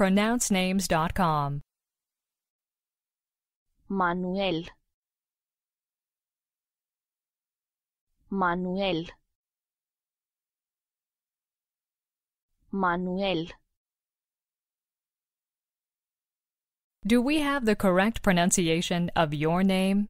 pronouncenames.com. Manuel Manuel Manuel Do we have the correct pronunciation of your name?